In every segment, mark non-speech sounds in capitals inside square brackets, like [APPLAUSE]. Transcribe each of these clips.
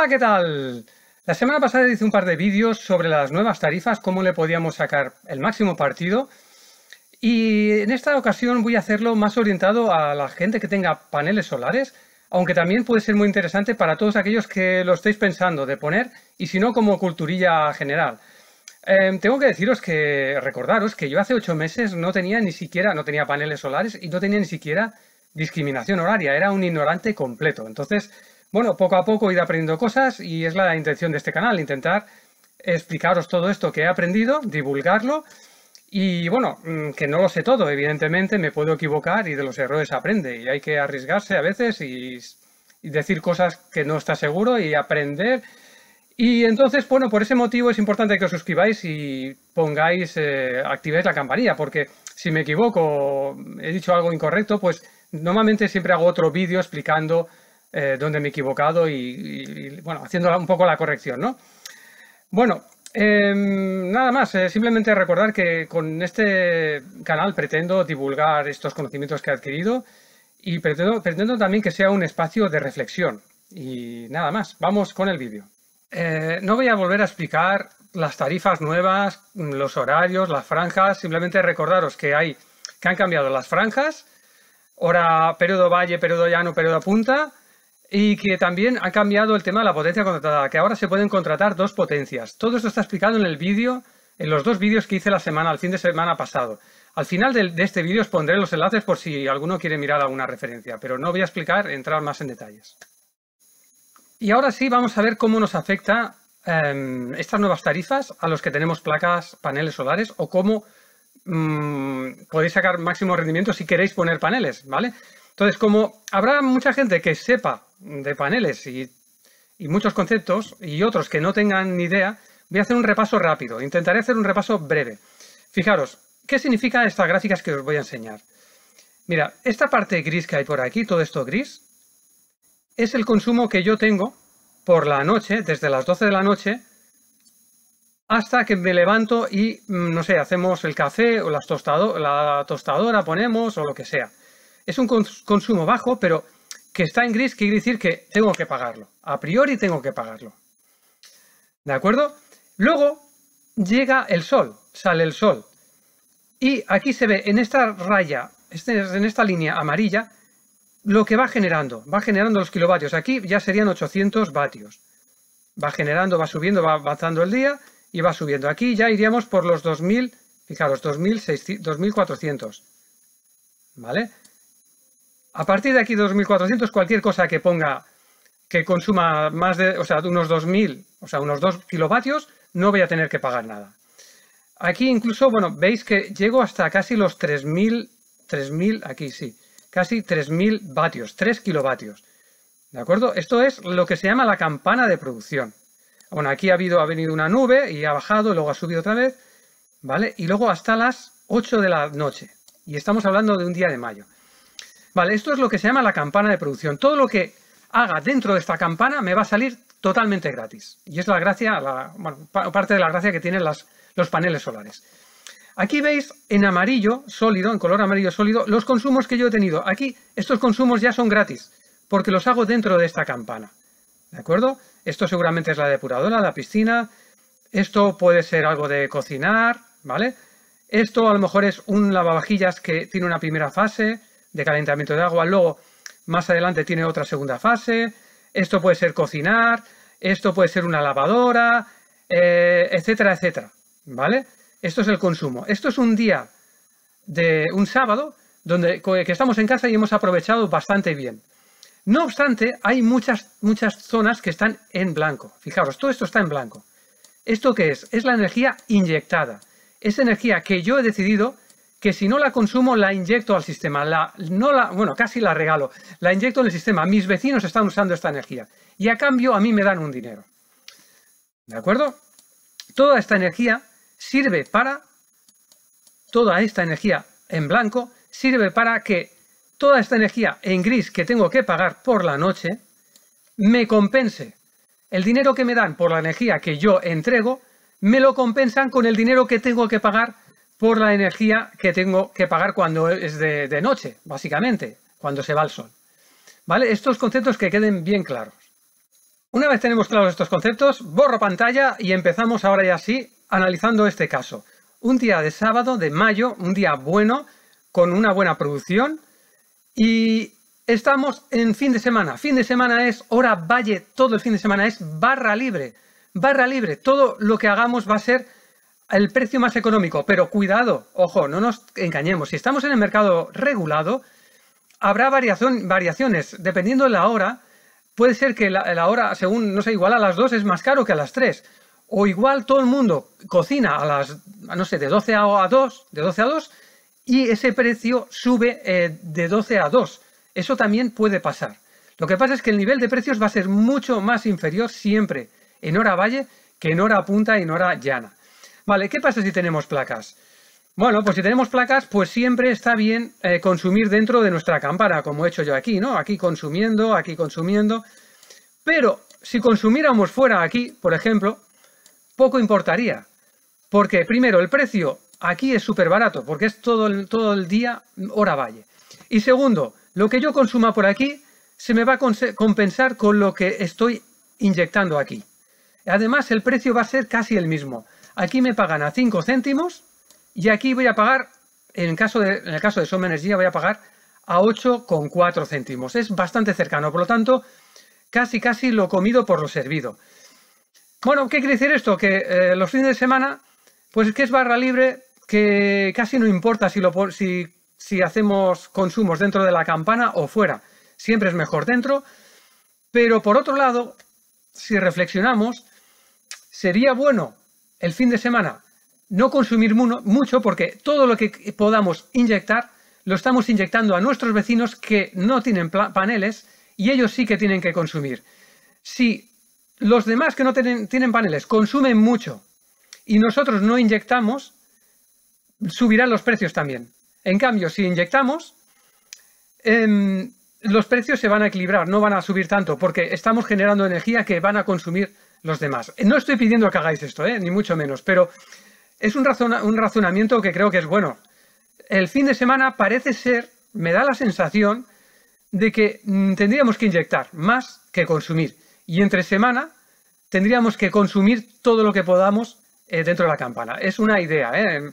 Hola, ¿qué tal? La semana pasada hice un par de vídeos sobre las nuevas tarifas, cómo le podíamos sacar el máximo partido. Y en esta ocasión voy a hacerlo más orientado a la gente que tenga paneles solares, aunque también puede ser muy interesante para todos aquellos que lo estéis pensando de poner y si no como culturilla general. Em, tengo que deciros que, recordaros que yo hace ocho meses no tenía ni siquiera, no tenía paneles solares y no tenía ni siquiera discriminación horaria, era un ignorante completo. Entonces, bueno, poco a poco he ido aprendiendo cosas y es la intención de este canal, intentar explicaros todo esto que he aprendido, divulgarlo y bueno, mm, que no lo sé todo, evidentemente me puedo equivocar y de los errores aprende y hay que arriesgarse a veces y, decir cosas que no está seguro y aprender. Y entonces, bueno, por ese motivo es importante que os suscribáis y pongáis, eh, activéis la campanilla, porque si me equivoco, he dicho algo incorrecto, pues normalmente siempre hago otro vídeo explicando eh, donde me he equivocado y, bueno, haciendo un poco la corrección, ¿no? Bueno, em, nada más, eh, simplemente recordar que con este canal pretendo divulgar estos conocimientos que he adquirido y pretendo, pretendo también que sea un espacio de reflexión. Y nada más, vamos con el vídeo. Eh, no voy a volver a explicar las tarifas nuevas, los horarios, las franjas, simplemente recordaros que hay que han cambiado las franjas, hora periodo valle, periodo llano, periodo punta, y que también ha cambiado el tema de la potencia contratada, que ahora se pueden contratar dos potencias. Todo esto está explicado en el vídeo, en los dos vídeos que hice la semana, al fin de semana pasado. Al final de, este vídeo os pondré los enlaces por si alguno quiere mirar alguna referencia, pero no voy a explicar, entrar más en detalles. Y ahora sí, vamos a ver cómo nos afecta em, estas nuevas tarifas a los que tenemos placas, paneles solares o cómo mm, podéis sacar máximo rendimiento si queréis poner paneles, ¿vale? Entonces, como habrá mucha gente que sepa de paneles y, muchos conceptos y otros que no tengan ni idea, voy a hacer un repaso rápido. Intentaré hacer un repaso breve. Fijaros, ¿qué significa estas gráficas que os voy a enseñar? Mira, esta parte gris que hay por aquí, todo esto gris, es el consumo que yo tengo por la noche, desde las 12 de la noche, hasta que me levanto y, mm, no sé, hacemos el café o las tostado la tostadora ponemos o lo que sea. Es un consumo bajo, pero que está en gris quiere decir que tengo que pagarlo. A priori tengo que pagarlo. ¿De acuerdo? Luego llega el sol, sale el sol. Y aquí se ve en esta raya, este en esta línea amarilla, lo que va generando. Va generando los kilovatios. Aquí ya serían 800 vatios. Va generando, va subiendo, va avanzando el día y va subiendo. Aquí ya iríamos por los 2000, fijaros, 2600, 2400. ¿Vale? A partir de aquí 2.400, cualquier cosa que ponga que consuma más de, o sea, unos 2.000, o sea, unos 2 kilovatios, no voy a tener que pagar nada. Aquí incluso, bueno, veis que llego hasta casi los 3.000, 3.000, aquí sí, casi 3.000 vatios, 3 kilovatios. ¿De acuerdo? Esto es lo que se llama la campana de producción. Bueno, aquí ha, habido, ha venido una nube y ha bajado, luego ha subido otra vez, ¿vale? Y luego hasta las 8 de la noche. Y estamos hablando de un día de mayo. Vale, esto es lo que se llama la campana de producción. Todo lo que haga dentro de esta campana me va a salir totalmente gratis. Y es la gracia, la, parte de la gracia que tienen las, los paneles solares. Aquí veis en amarillo sólido, en color amarillo sólido, los consumos que yo he tenido. Aquí estos consumos ya son gratis porque los hago dentro de esta campana. ¿De acuerdo? Esto seguramente es la depuradora, la piscina. Esto puede ser algo de cocinar, ¿vale? Esto a lo mejor es un lavavajillas que tiene una primera fase de calentamiento de agua. Luego, más adelante tiene otra segunda fase. Esto puede ser cocinar, esto puede ser una lavadora, eh, etcétera, etcétera. ¿Vale? Esto es el consumo. Esto es un día de un sábado donde que estamos en casa y hemos aprovechado bastante bien. No obstante, hay muchas, muchas zonas que están en blanco. Fijaros, todo esto está en blanco. ¿Esto qué es? Es la energía inyectada. Es energía que yo he decidido que si no la consumo la inyecto al sistema, la, no la, bueno, casi la regalo, la inyecto en el sistema, mis vecinos están usando esta energía y a cambio a mí me dan un dinero. ¿De acuerdo? Toda esta energía sirve para, toda esta energía en blanco sirve para que toda esta energía en gris que tengo que pagar por la noche me compense. El dinero que me dan por la energía que yo entrego me lo compensan con el dinero que tengo que pagar por la energía que tengo que pagar cuando es de, noche, básicamente, cuando se va el sol. ¿Vale? Estos conceptos que queden bien claros. Una vez tenemos claros estos conceptos, borro pantalla y empezamos ahora ya así analizando este caso. Un día de sábado, de mayo, un día bueno, con una buena producción y estamos en fin de semana. Fin de semana es hora valle, todo el fin de semana es barra libre. Barra libre, todo lo que hagamos va a ser el precio más económico, pero cuidado, ojo, no nos engañemos, si estamos en el mercado regulado, habrá variaciones, dependiendo de la hora, puede ser que la, hora, según, no sé, igual a las 2 es más caro que a las 3, o igual todo el mundo cocina a las, no sé, de 12 a 2, de 12 a 2, y ese precio sube eh, de 12 a 2. Eso también puede pasar. Lo que pasa es que el nivel de precios va a ser mucho más inferior siempre en hora valle que en hora punta y en hora llana. Vale, ¿qué pasa si tenemos placas? Bueno, pues si tenemos placas, pues siempre está bien eh, consumir dentro de nuestra cámara, como he hecho yo aquí, ¿no? Aquí consumiendo, aquí consumiendo. Pero si consumiéramos fuera aquí, por ejemplo, poco importaría. Porque primero, el precio aquí es súper barato, porque es todo todo el día hora valle. Y segundo, lo que yo consuma por aquí se me va a compensar con lo que estoy inyectando aquí. Además, el precio va a ser casi el mismo. Aquí me pagan a 5 céntimos y aquí voy a pagar, en, caso de, en el caso de Soma Energía, voy a pagar a 8,4 céntimos. Es bastante cercano, por lo tanto, casi casi lo comido por lo servido. Bueno, ¿qué quiere decir esto? Que eh, los fines de semana, pues que es barra libre, que casi no importa si, lo, si, si hacemos consumos dentro de la campana o fuera. Siempre es mejor dentro. Pero por otro lado, si reflexionamos, sería bueno el fin de semana no consumir mucho porque todo lo que podamos inyectar lo estamos inyectando a nuestros vecinos que no tienen paneles y ellos sí que tienen que consumir. Si los demás que no tienen, paneles consumen mucho y nosotros no inyectamos, subirán los precios también. En cambio, si inyectamos, em, los precios se van a equilibrar, no van a subir tanto, porque estamos generando energía que van a consumir los demás. No estoy pidiendo que hagáis esto, ¿eh? ni mucho menos, pero es un, un razonamiento que creo que es bueno. El fin de semana parece ser, me da la sensación, de que mm, tendríamos que inyectar más que consumir. Y entre semana tendríamos que consumir todo lo que podamos eh, dentro de la campana. Es una idea, ¿eh?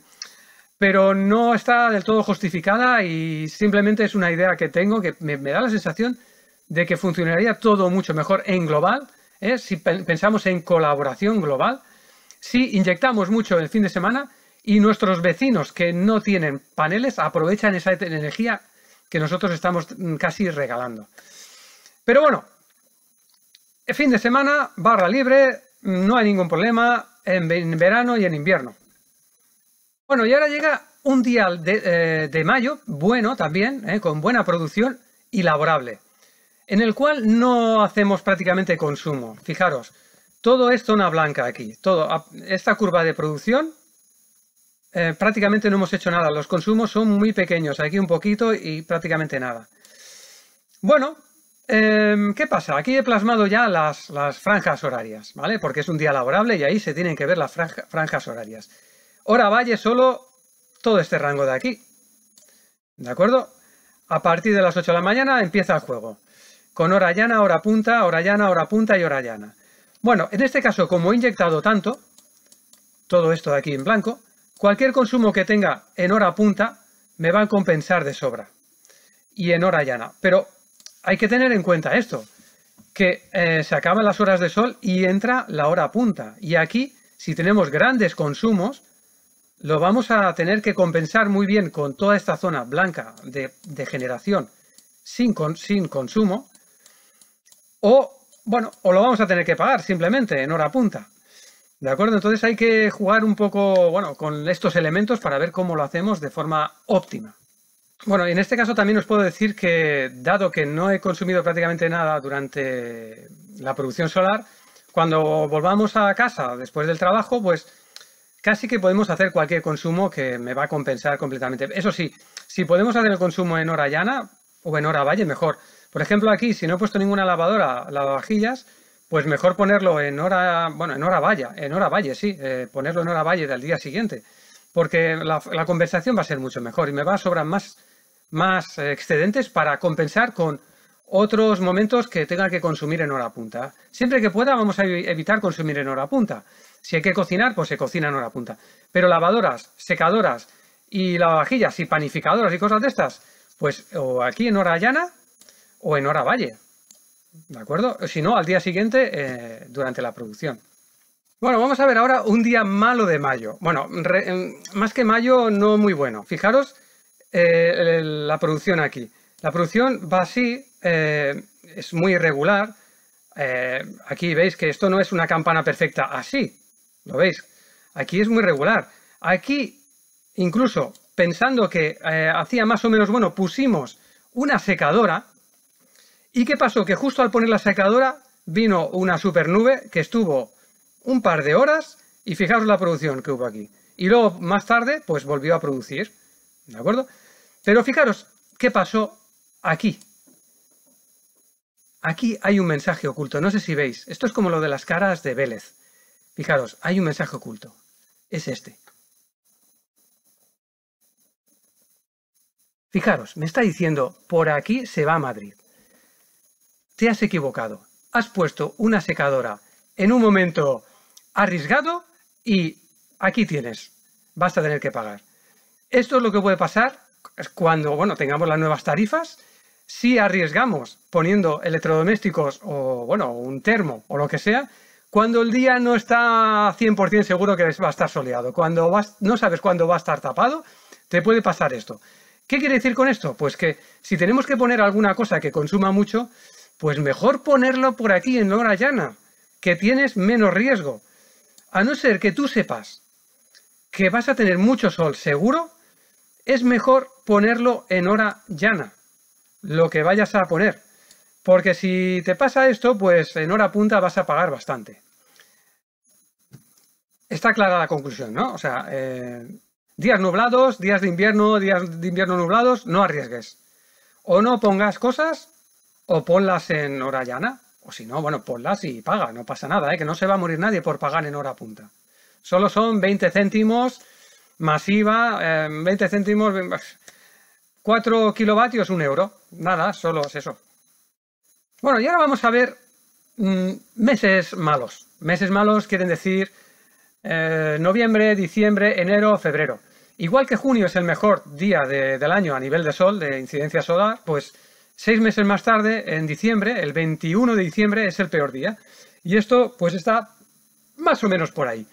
pero no está del todo justificada y simplemente es una idea que tengo que me da la sensación de que funcionaría todo mucho mejor en global ¿eh? si pensamos en colaboración global, si inyectamos mucho el fin de semana y nuestros vecinos que no tienen paneles aprovechan esa e-, energía que nosotros estamos mm, casi regalando. Pero bueno, el fin de semana, barra libre, no hay ningún problema en verano y en invierno. Bueno, y ahora llega un día de, eh, mayo, bueno también, ¿eh? con buena producción y laborable en el cual no hacemos prácticamente consumo. Fijaros, todo es zona blanca aquí. Todo, esta curva de producción, eh, prácticamente no hemos hecho nada. Los consumos son muy pequeños, aquí un poquito y prácticamente nada. Bueno, em, ¿qué pasa? Aquí he plasmado ya las, franjas horarias, ¿vale? Porque es un día laborable y ahí se tienen que ver las franjas horarias. ahora valle solo todo este rango de aquí. ¿De acuerdo? A partir de las 8 de la mañana empieza el juego con hora llana, hora punta, hora llana, hora punta y hora llana. Bueno, en este caso, como he inyectado tanto, todo esto de aquí en blanco, cualquier consumo que tenga en hora punta me va a compensar de sobra y en hora llana. Pero hay que tener en cuenta esto, que eh, se acaban las horas de sol y entra la hora punta. Y aquí, si tenemos grandes consumos, lo vamos a tener que compensar muy bien con toda esta zona blanca de, generación sin consumo o, bueno, o lo vamos a tener que pagar simplemente en hora punta. ¿De acuerdo? Entonces hay que jugar un poco, bueno, con estos elementos para ver cómo lo hacemos de forma óptima. Bueno, en este caso también os puedo decir que, dado que no he consumido prácticamente nada durante la producción solar, cuando volvamos a casa después del trabajo, pues casi que podemos hacer cualquier consumo que me va a compensar completamente. Eso sí, si podemos hacer el consumo en hora llana o en hora valle, mejor. Por ejemplo, aquí, si no he puesto ninguna lavadora, lavavajillas, pues mejor ponerlo en hora, bueno, en hora valla, en hora valle, sí, eh, ponerlo en hora valle del día siguiente, porque la, conversación va a ser mucho mejor y me va a sobrar más, más excedentes para compensar con otros momentos que tenga que consumir en hora punta. Siempre que pueda vamos a evitar consumir en hora punta. Si hay que cocinar, pues se cocina en hora punta. Pero lavadoras, secadoras y lavavajillas y panificadoras y cosas de estas, pues o aquí en hora llana o en hora valle. ¿De acuerdo? Si no, al día siguiente eh, durante la producción. Bueno, vamos a ver ahora un día malo de mayo. Bueno, em, más que mayo, no muy bueno. Fijaros eh, la producción aquí. La producción va así, eh, es muy irregular. aquí veis que esto no es una campana perfecta así. ¿Lo veis? Aquí es muy regular. Aquí, incluso pensando que hacía más o menos bueno, pusimos una secadora ¿Y qué pasó? Que justo al poner la secadora vino una supernube que estuvo un par de horas y fijaros la producción que hubo aquí. Y luego más tarde pues volvió a producir, ¿de acuerdo? Pero fijaros qué pasó aquí. Aquí hay un mensaje oculto, no sé si veis. Esto es como lo de las caras de Vélez. Fijaros, hay un mensaje oculto. Es este. Fijaros, me está diciendo, por aquí se va a Madrid te has equivocado. Has puesto una secadora en un momento arriesgado y aquí tienes, vas a tener que pagar. Esto es lo que puede pasar cuando, bueno, tengamos las nuevas tarifas. Si arriesgamos poniendo electrodomésticos o, bueno, un termo o lo que sea, cuando el día no está 100% seguro que va a estar soleado, cuando vas, no sabes cuándo va a estar tapado, te puede pasar esto. ¿Qué quiere decir con esto? Pues que si tenemos que poner alguna cosa que consuma mucho, pues mejor ponerlo por aquí en hora llana, que tienes menos riesgo. A no ser que tú sepas que vas a tener mucho sol seguro, es mejor ponerlo en hora llana, lo que vayas a poner. Porque si te pasa esto, pues en hora punta vas a pagar bastante. Está clara la conclusión, ¿no? O sea, eh, días nublados, días de invierno, días de invierno nublados, no arriesgues. O no pongas cosas o ponlas en hora llana, o si no, bueno, ponlas y paga, no pasa nada, ¿eh? que no se va a morir nadie por pagar en hora punta. Solo son 20 céntimos masiva, 20 em, céntimos, 4 em, pues, kilovatios, 1 euro. Nada, solo es eso. Bueno, y ahora vamos a ver mm, meses malos. Meses malos quieren decir eh, noviembre, diciembre, enero, febrero. Igual que junio es el mejor día del año a nivel de sol, de incidencia solar, pues Seis meses más tarde, en diciembre, el 21 de diciembre es el peor día. Y esto pues está más o menos por ahí.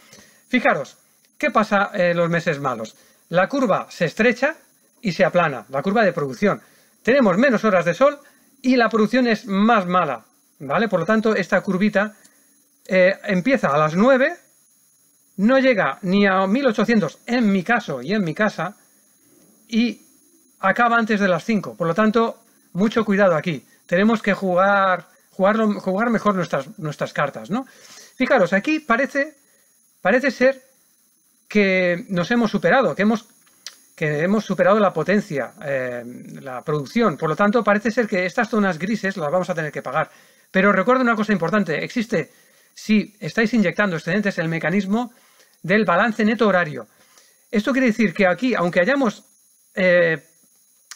Fijaros, ¿qué pasa en eh, los meses malos? La curva se estrecha y se aplana, la curva de producción. Tenemos menos horas de sol y la producción es más mala, ¿vale? Por lo tanto, esta curvita eh, empieza a las 9, no llega ni a 1800 en mi caso y en mi casa, y acaba antes de las 5. Por lo tanto, mucho cuidado aquí. Tenemos que jugar, jugarlo, jugar mejor nuestras, nuestras cartas, ¿no? Fijaros, aquí parece, parece ser que nos hemos superado, que hemos, que hemos superado la potencia, eh, la producción. Por lo tanto, parece ser que estas zonas grises las vamos a tener que pagar. Pero recuerdo una cosa importante, existe, si estáis inyectando excedentes, el mecanismo del balance neto horario. Esto quiere decir que aquí, aunque hayamos, eh,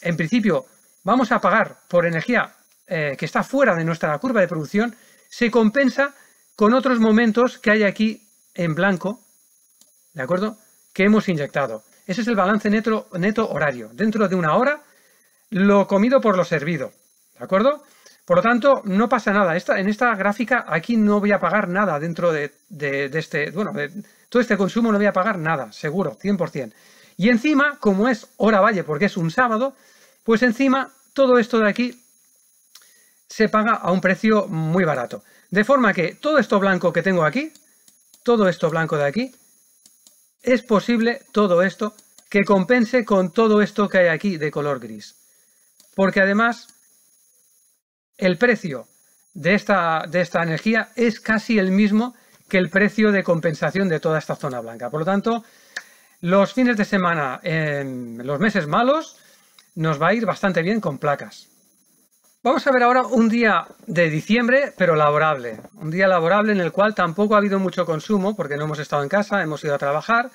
en principio, vamos a pagar por energía eh, que está fuera de nuestra curva de producción, se compensa con otros momentos que hay aquí en blanco, ¿de acuerdo? Que hemos inyectado. Ese es el balance neto, neto horario. Dentro de una hora, lo comido por lo servido, ¿de acuerdo? Por lo tanto, no pasa nada. en esta gráfica aquí no voy a pagar nada dentro de, este, bueno, de todo este consumo no voy a pagar nada, seguro, 100%. Y encima, como es hora valle porque es un sábado, pues encima todo esto de aquí se paga a un precio muy barato. De forma que todo esto blanco que tengo aquí, todo esto blanco de aquí, es posible todo esto que compense con todo esto que hay aquí de color gris. Porque además el precio de esta, de esta energía es casi el mismo que el precio de compensación de toda esta zona blanca. Por lo tanto, los fines de semana, en em, los meses malos, nos va a ir bastante bien con placas. Vamos a ver ahora un día de diciembre, pero laborable. Un día laborable en el cual tampoco ha habido mucho consumo, porque no hemos estado en casa, hemos ido a trabajar.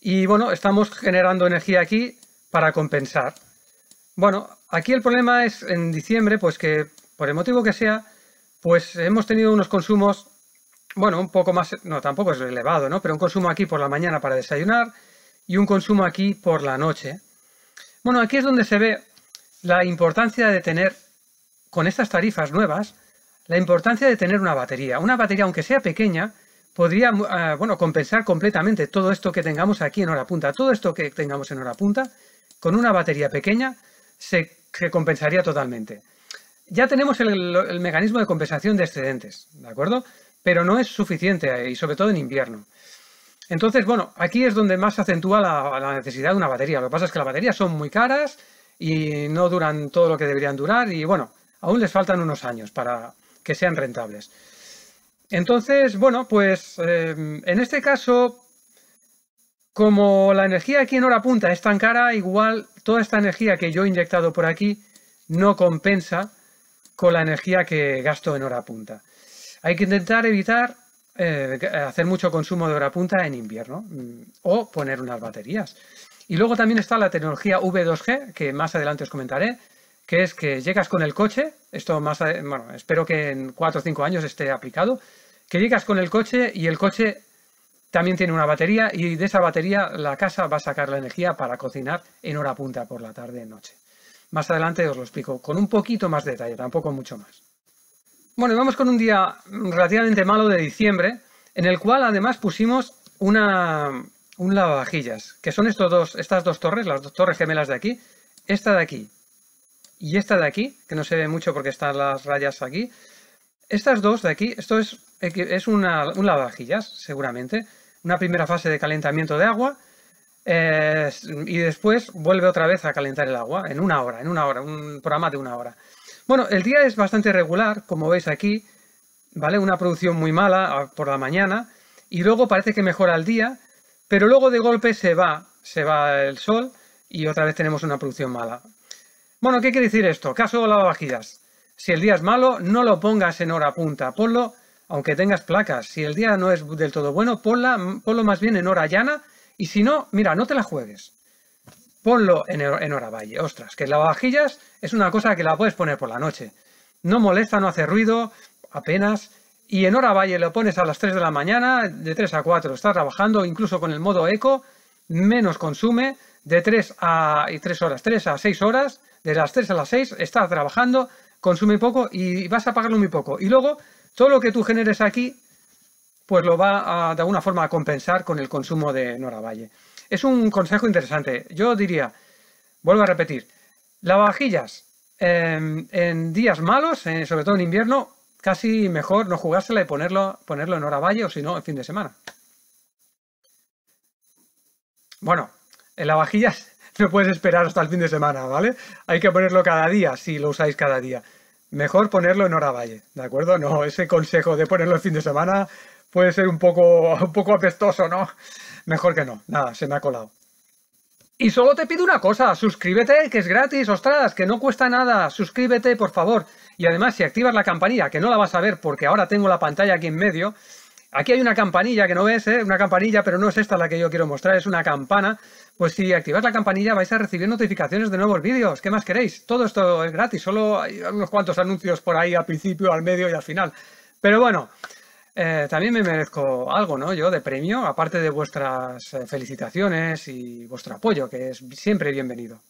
Y bueno, estamos generando energía aquí para compensar. Bueno, aquí el problema es en diciembre, pues que por el motivo que sea, pues hemos tenido unos consumos, bueno, un poco más, no, tampoco es elevado, ¿no? Pero un consumo aquí por la mañana para desayunar y un consumo aquí por la noche. Bueno, aquí es donde se ve la importancia de tener, con estas tarifas nuevas, la importancia de tener una batería. Una batería, aunque sea pequeña, podría eh, bueno, compensar completamente todo esto que tengamos aquí en hora punta. Todo esto que tengamos en hora punta, con una batería pequeña, se, compensaría totalmente. Ya tenemos el mecanismo de compensación de excedentes, ¿de acuerdo? Pero no es suficiente, eh, y sobre todo en invierno. Entonces, bueno, aquí es donde más se acentúa la, necesidad de una batería. Lo que pasa es que las baterías son muy caras y no duran todo lo que deberían durar y bueno, aún les faltan unos años para que sean rentables. Entonces, bueno, pues eh, en este caso, como la energía aquí en hora punta es tan cara, igual toda esta energía que yo he inyectado por aquí no compensa con la energía que gasto en hora punta. Hay que intentar evitar eh, eh, hacer mucho consumo de hora punta en invierno mm, o poner unas baterías. Y luego también está la tecnología V2G, que más adelante os comentaré, que es que llegas con el coche, esto más, bueno, espero que en 4 o 5 años esté aplicado, que llegas con el coche y el coche también tiene una batería y de esa batería la casa va a sacar la energía para cocinar en hora punta por la tarde-noche. Más adelante os lo explico con un poquito más detalle, tampoco mucho más. Bueno, vamos con un día relativamente malo de diciembre, en el cual además pusimos una, un lavavajillas, que son estos dos, estas dos torres, las dos torres gemelas de aquí, esta de aquí y esta de aquí, que no se ve mucho porque están las rayas aquí. Estas dos de aquí, esto es, es una, un lavavajillas, seguramente. Una primera fase de calentamiento de agua eh, y después vuelve otra vez a calentar el agua en una hora, en una hora, un programa de una hora. Bueno, el día es bastante regular, como veis aquí, ¿vale? Una producción muy mala por la mañana y luego parece que mejora el día, pero luego de golpe se va, se va el sol y otra vez tenemos una producción mala. Bueno, ¿qué quiere decir esto? Caso lavavajillas. Si el día es malo, no lo pongas en hora punta, ponlo aunque tengas placas. Si el día no es del todo bueno, ponla, ponlo más bien en hora llana y si no, mira, no te la juegues ponlo en, hora valle Ostras, que la lavavajillas es una cosa que la puedes poner por la noche. No molesta, no hace ruido, apenas. Y en hora valle lo pones a las 3 de la mañana, de 3 a 4. está trabajando incluso con el modo eco, menos consume, de 3 a 3 horas, 3 a 6 horas, de las 3 a las 6 está trabajando, consume poco y vas a pagarlo muy poco. Y luego, todo lo que tú generes aquí, pues lo va a, de alguna forma a compensar con el consumo de Noravalle. Es un consejo interesante. Yo diría, vuelvo a repetir, lavavajillas em, en días malos, eh, sobre todo en invierno, casi mejor no jugársela y ponerlo, ponerlo en hora valle o si no, en fin de semana. Bueno, en lavavajillas [LAUGHS] no puedes esperar hasta el fin de semana, ¿vale? Hay que ponerlo cada día, si lo usáis cada día. Mejor ponerlo en hora valle, ¿de acuerdo? No, ese consejo de ponerlo el fin de semana puede ser un poco, [LAUGHS] un poco apestoso, ¿no? Mejor que no. Nada, se me ha colado. Y solo te pido una cosa, suscríbete, que es gratis, ostras, que no cuesta nada, suscríbete, por favor. Y además, si activas la campanilla, que no la vas a ver porque ahora tengo la pantalla aquí en medio, aquí hay una campanilla que no ves, ¿eh? una campanilla, pero no es esta la que yo quiero mostrar, es una campana. Pues si activas la campanilla vais a recibir notificaciones de nuevos vídeos, ¿qué más queréis? Todo esto es gratis, solo hay unos cuantos anuncios por ahí al principio, al medio y al final. Pero bueno, eh, también me merezco algo, ¿no? Yo de premio, aparte de vuestras eh, felicitaciones y vuestro apoyo, que es siempre bienvenido.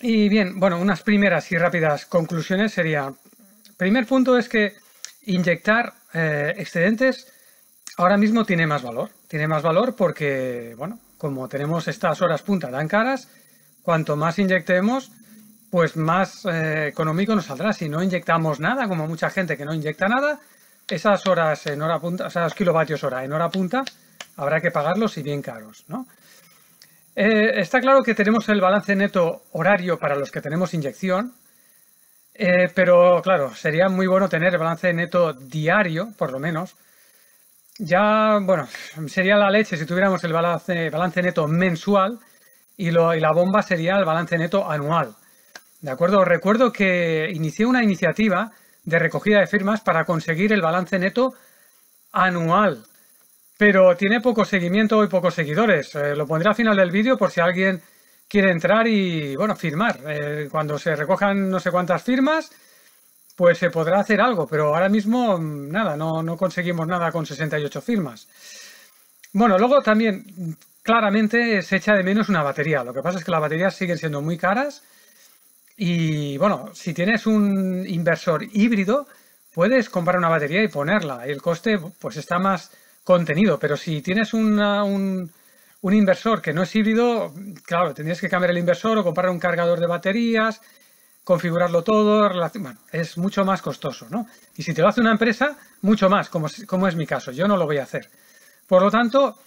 Y bien, bueno, unas primeras y rápidas conclusiones serían, primer punto es que inyectar eh, excedentes ahora mismo tiene más valor. Tiene más valor porque, bueno, como tenemos estas horas punta tan caras, cuanto más inyectemos, pues más económico nos saldrá. Si no inyectamos nada, como mucha gente que no inyecta nada, esas horas en hora punta, o kilovatios hora en hora punta, habrá que pagarlos y bien caros, ¿no? Eh, está claro que tenemos el balance neto horario para los que tenemos inyección, eh, pero claro, sería muy bueno tener el balance neto diario, por lo menos. Ya, bueno, sería la leche si tuviéramos el balance, balance neto mensual y, y la bomba sería el balance neto anual. ¿De acuerdo? Recuerdo que inicié una iniciativa de recogida de firmas para conseguir el balance neto anual. Pero tiene poco seguimiento y pocos seguidores. Eh, lo pondré al final del vídeo por si alguien quiere entrar y, bueno, firmar. Eh, cuando se recojan no sé cuántas firmas, pues se podrá hacer algo. Pero ahora mismo, mm, nada, no, no conseguimos nada con 68 firmas. Bueno, luego también claramente se echa de menos una batería. Lo que pasa es que las baterías siguen siendo muy caras y bueno, si tienes un inversor híbrido, puedes comprar una batería y ponerla. y El coste pues está más contenido, pero si tienes un, inversor que no es híbrido, claro, tendrías que cambiar el inversor o comprar un cargador de baterías, configurarlo todo, bueno, es mucho más costoso, ¿no? Y si te lo hace una empresa, mucho más, como, como es mi caso, yo no lo voy a hacer. Por lo tanto,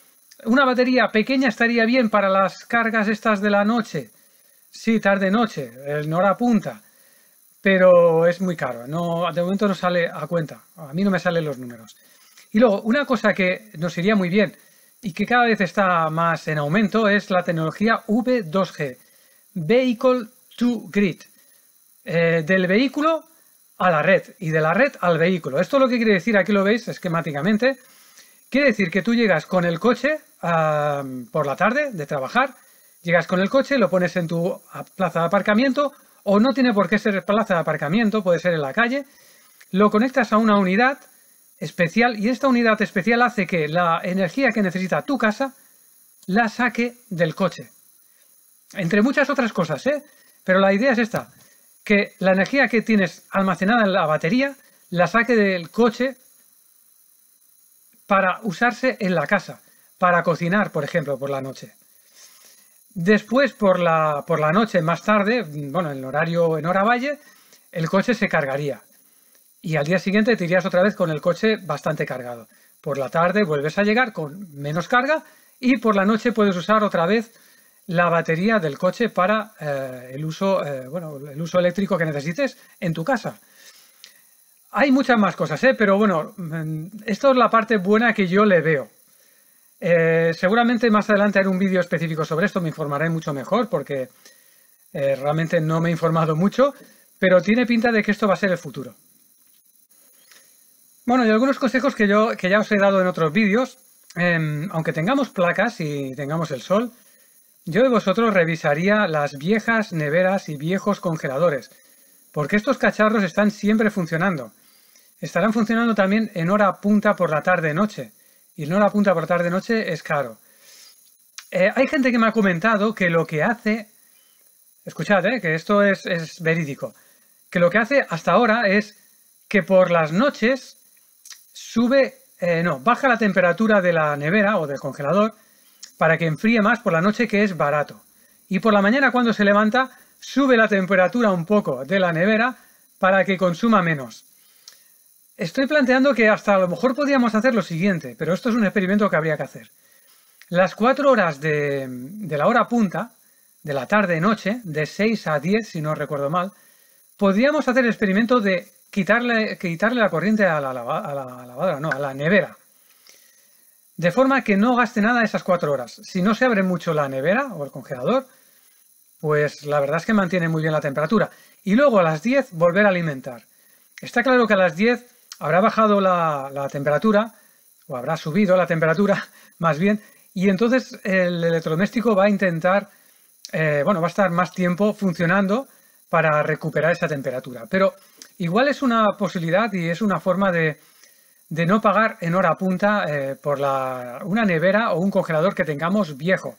una batería pequeña estaría bien para las cargas estas de la noche, Sí, tarde-noche, el hora punta, pero es muy caro. No, de momento no sale a cuenta. A mí no me salen los números. Y luego, una cosa que nos iría muy bien y que cada vez está más en aumento es la tecnología V2G, Vehicle to Grid, eh, del vehículo a la red y de la red al vehículo. Esto lo que quiere decir, aquí lo veis esquemáticamente, quiere decir que tú llegas con el coche ah, por la tarde de trabajar, Llegas con el coche, lo pones en tu plaza de aparcamiento o no tiene por qué ser plaza de aparcamiento, puede ser en la calle. Lo conectas a una unidad especial y esta unidad especial hace que la energía que necesita tu casa la saque del coche. Entre muchas otras cosas, ¿eh? Pero la idea es esta, que la energía que tienes almacenada en la batería la saque del coche para usarse en la casa, para cocinar, por ejemplo, por la noche. Después, por la, noche, más tarde, bueno, en el horario en hora valle, el coche se cargaría. Y al día siguiente te irías otra vez con el coche bastante cargado. Por la tarde vuelves a llegar con menos carga y por la noche puedes usar otra vez la batería del coche para eh, el, uso, eh, bueno, el uso eléctrico que necesites en tu casa. Hay muchas más cosas, ¿eh? pero bueno, mm, esto es la parte buena que yo le veo. Eh, seguramente más adelante haré un vídeo específico sobre esto, me informaré mucho mejor porque eh, realmente no me he informado mucho, pero tiene pinta de que esto va a ser el futuro. Bueno, y algunos consejos que, yo, que ya os he dado en otros vídeos. Em, aunque tengamos placas y tengamos el sol, yo de vosotros revisaría las viejas neveras y viejos congeladores, porque estos cacharros están siempre funcionando. Estarán funcionando también en hora punta por la tarde-noche y no la apunta por tarde noche es caro. Eh, hay gente que me ha comentado que lo que hace, escuchad, eh, que esto es, es verídico, que lo que hace hasta ahora es que por las noches sube, eh, no, baja la temperatura de la nevera o del congelador para que enfríe más por la noche que es barato. Y por la mañana cuando se levanta sube la temperatura un poco de la nevera para que consuma menos. Estoy planteando que hasta a lo mejor podríamos hacer lo siguiente, pero esto es un experimento que habría que hacer. Las cuatro horas de, la hora punta, de la tarde-noche, de 6 a 10, si no recuerdo mal, podríamos hacer el experimento de quitarle, quitarle la corriente a la, lavadora, no, a la nevera. De forma que no gaste nada esas cuatro horas. Si no se abre mucho la nevera o el congelador, pues la verdad es que mantiene muy bien la temperatura. Y luego a las 10 volver a alimentar. Está claro que a las 10 habrá bajado la, temperatura, o habrá subido la temperatura, [LAUGHS] más bien, y entonces el electrodoméstico va a intentar, eh, bueno, va a estar más tiempo funcionando para recuperar esa temperatura. Pero igual es una posibilidad y es una forma de, de no pagar en hora punta eh, por la, una nevera o un congelador que tengamos viejo.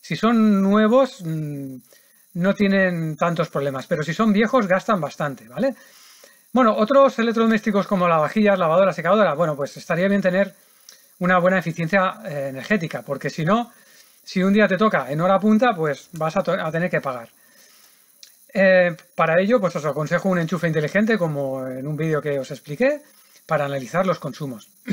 Si son nuevos, mm, no tienen tantos problemas, pero si son viejos, gastan bastante, ¿vale? Bueno, otros electrodomésticos como lavavajillas, lavadora, secadora, bueno, pues estaría bien tener una buena eficiencia eh, energética, porque si no, si un día te toca en hora punta, pues vas a, tener que pagar. Eh, para ello, pues os aconsejo un enchufe inteligente, como en un vídeo que os expliqué, para analizar los consumos. [CLEARS THROAT]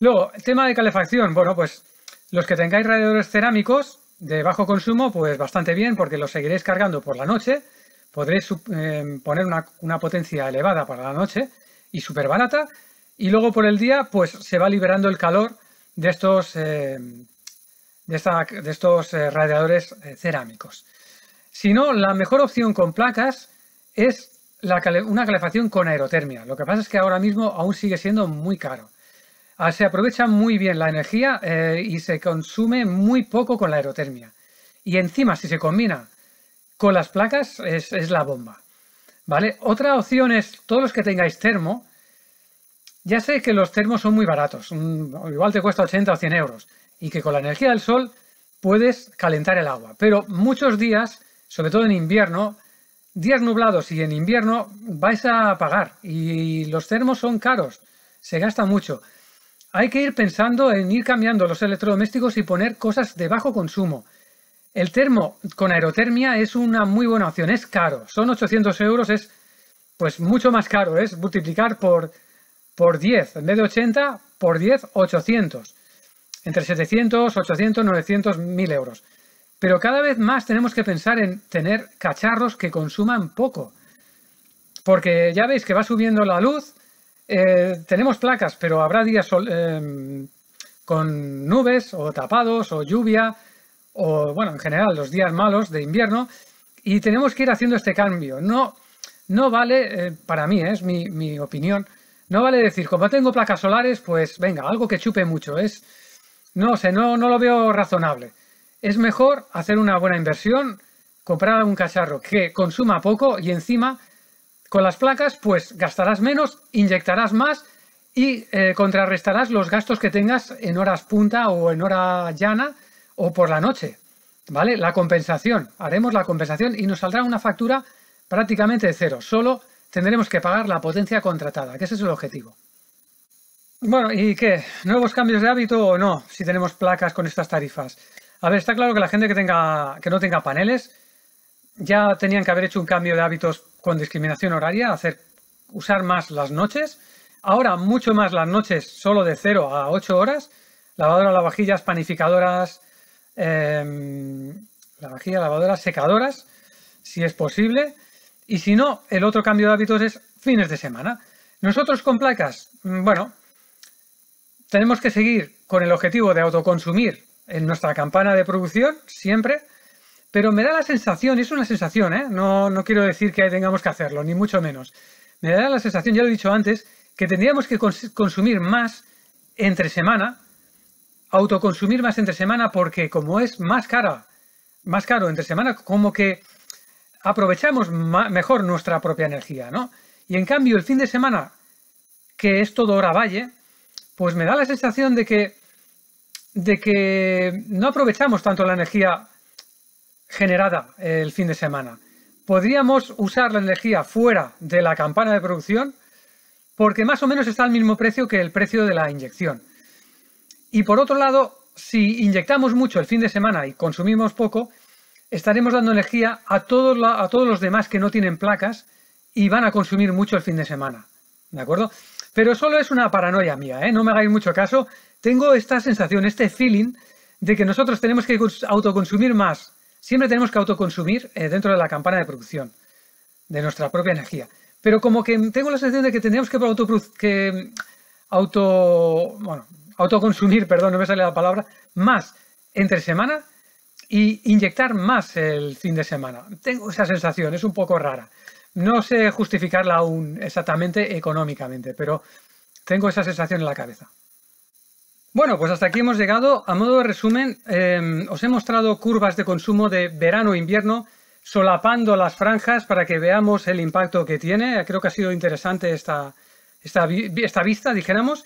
Luego, el tema de calefacción. Bueno, pues los que tengáis radiadores cerámicos de bajo consumo, pues bastante bien, porque los seguiréis cargando por la noche podréis eh, poner una, potencia elevada para la noche y súper barata. Y luego por el día, pues se va liberando el calor de estos, eh, de, estos eh, radiadores cerámicos. Si no, la mejor opción con placas es una calefacción con aerotermia. Lo que pasa es que ahora mismo aún sigue siendo muy caro. Ah, se aprovecha muy bien la energía y se consume muy poco con la aerotermia. Y encima, si se combina con las placas es, la bomba. ¿Vale? Otra opción es, todos los que tengáis termo, ya sé que los termos son muy baratos, igual te cuesta 80 o 100 euros, y que con la energía del sol puedes calentar el agua. Pero muchos días, sobre todo en invierno, días nublados y en invierno vais a pagar. Y los termos son caros, se gasta mucho. Hay que ir pensando en ir cambiando los electrodomésticos y poner cosas de bajo consumo. El termo con aerotermia es una muy buena opción, es caro, son 800 euros, es pues mucho más caro, es multiplicar por, por 10, en vez de 80, por 10, 800. Entre 700, 800, 900, 1000 euros. Pero cada vez más tenemos que pensar en tener cacharros que consuman poco. Porque ya veis que va subiendo la luz, eh, tenemos placas, pero habrá días eh, con nubes o tapados o lluvia o bueno, en general, los días malos de invierno, y tenemos que ir haciendo este cambio. No, no vale, eh, para mí, eh, es mi, opinión, no vale decir, como tengo placas solares, pues venga, algo que chupe mucho, es, no sé, no, no lo veo razonable. Es mejor hacer una buena inversión, comprar un cacharro que consuma poco y encima con las placas pues gastarás menos, inyectarás más y eh, contrarrestarás los gastos que tengas en horas punta o en hora llana o por la noche, ¿vale? La compensación, haremos la compensación y nos saldrá una factura prácticamente de cero, solo tendremos que pagar la potencia contratada, que ese es el objetivo. Bueno, ¿y qué? ¿Nuevos cambios de hábito o no? Si tenemos placas con estas tarifas. A ver, está claro que la gente que, tenga, que no tenga paneles ya tenían que haber hecho un cambio de hábitos con discriminación horaria, hacer, usar más las noches. Ahora mucho más las noches, solo de 0 a 8 horas. Lavadora, lavavajillas, panificadoras, Em, la vajilla, lavadoras, secadoras, si es posible. Y si no, el otro cambio de hábitos es fines de semana. Nosotros con placas, mm, bueno, tenemos que seguir con el objetivo de autoconsumir en nuestra campana de producción siempre, pero me da la sensación, y es una sensación, ¿eh? no, no quiero decir que tengamos que hacerlo, ni mucho menos. Me da la sensación, ya lo he dicho antes, que tendríamos que consumir más entre semana autoconsumir más entre semana porque como es más cara, más caro entre semana, como que aprovechamos mejor nuestra propia energía, ¿no? Y en cambio el fin de semana, que es todo hora valle, pues me da la sensación de que, de que no aprovechamos tanto la energía generada el fin de semana. Podríamos usar la energía fuera de la campana de producción porque más o menos está al mismo precio que el precio de la inyección. Y por otro lado, si inyectamos mucho el fin de semana y consumimos poco, estaremos dando energía a todos, a todos los demás que no tienen placas y van a consumir mucho el fin de semana. ¿De acuerdo? Pero solo es una paranoia mía, ¿eh? no me hagáis mucho caso. Tengo esta sensación, este feeling de que nosotros tenemos que autoconsumir más. Siempre tenemos que autoconsumir eh, dentro de la campana de producción de nuestra propia energía. Pero como que tengo la sensación de que tenemos que, auto, que auto bueno, autoconsumir, perdón, no me sale la palabra, más entre semana y inyectar más el fin de semana. Tengo esa sensación, es un poco rara. No sé justificarla aún exactamente económicamente, pero tengo esa sensación en la cabeza. Bueno, pues hasta aquí hemos llegado. A modo de resumen, em, os he mostrado curvas de consumo de verano e invierno, solapando las franjas para que veamos el impacto que tiene. Creo que ha sido interesante esta, esta, esta vista, dijéramos.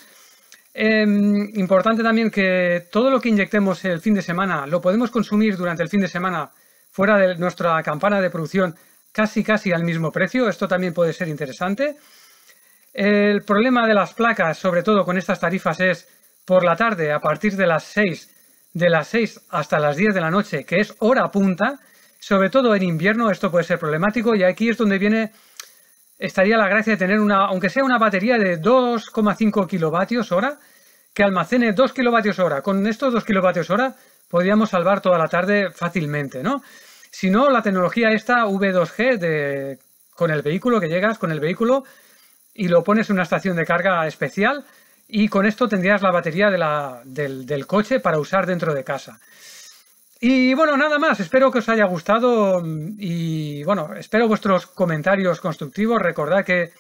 Em, importante también que todo lo que inyectemos el fin de semana lo podemos consumir durante el fin de semana fuera de nuestra campana de producción casi casi al mismo precio. Esto también puede ser interesante. El problema de las placas, sobre todo con estas tarifas, es por la tarde a partir de las 6, de las 6 hasta las 10 de la noche, que es hora punta. Sobre todo en invierno esto puede ser problemático y aquí es donde viene estaría la gracia de tener una, aunque sea una batería de 2,5 kilovatios hora, que almacene 2 kilovatios hora. Con estos 2 kilovatios hora podríamos salvar toda la tarde fácilmente, ¿no? Si no, la tecnología esta V2G de, con el vehículo, que llegas con el vehículo y lo pones en una estación de carga especial y con esto tendrías la batería de la, del, del coche para usar dentro de casa. Y bueno, nada más, espero que os haya gustado mm, y bueno, espero vuestros comentarios constructivos. Recordad que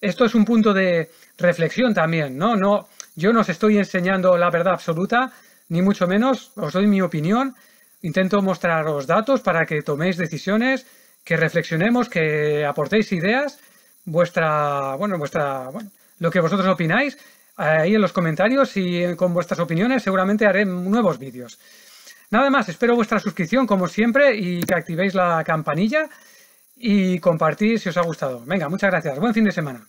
esto es un punto de reflexión también, ¿no? no yo no os estoy enseñando la verdad absoluta, ni mucho menos, os doy mi opinión, intento mostraros datos para que toméis decisiones, que reflexionemos, que aportéis ideas, vuestra, bueno, vuestra, bueno, lo que vosotros opináis eh, ahí en los comentarios y con vuestras opiniones seguramente haré nuevos vídeos. Nada más, espero vuestra suscripción como siempre y que activéis la campanilla y compartís si os ha gustado. Venga, muchas gracias. Buen fin de semana.